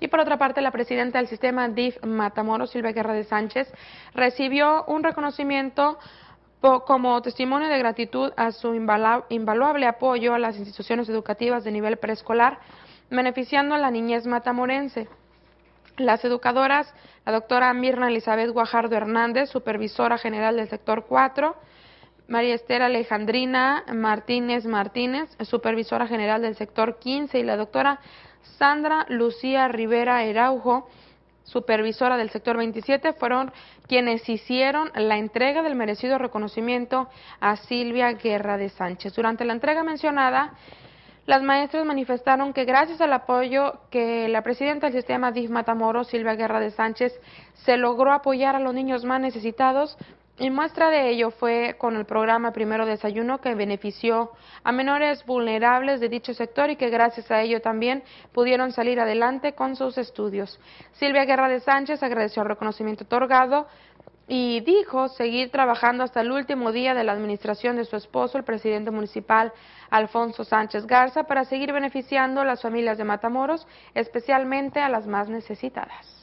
Y por otra parte, la presidenta del sistema DIF Matamoros, Silvia Guerra de Sánchez, recibió un reconocimiento como testimonio de gratitud a su invaluable apoyo a las instituciones educativas de nivel preescolar, beneficiando a la niñez matamorense. Las educadoras, la doctora Mirna Elizabeth Guajardo Hernández, supervisora general del sector 4, María Esther Alejandrina Martínez Martínez, supervisora general del sector 15, y la doctora Sandra Lucía Rivera Eraujo, supervisora del sector 27, fueron quienes hicieron la entrega del merecido reconocimiento a Silvia Guerra de Sánchez. Durante la entrega mencionada, las maestras manifestaron que gracias al apoyo que la presidenta del sistema DIF Matamoros, Silvia Guerra de Sánchez, se logró apoyar a los niños más necesitados y muestra de ello fue con el programa Primero Desayuno que benefició a menores vulnerables de dicho sector y que gracias a ello también pudieron salir adelante con sus estudios. Silvia Guerra de Sánchez agradeció el reconocimiento otorgado y dijo seguir trabajando hasta el último día de la administración de su esposo, el presidente municipal Alfonso Sánchez Garza, para seguir beneficiando a las familias de Matamoros, especialmente a las más necesitadas.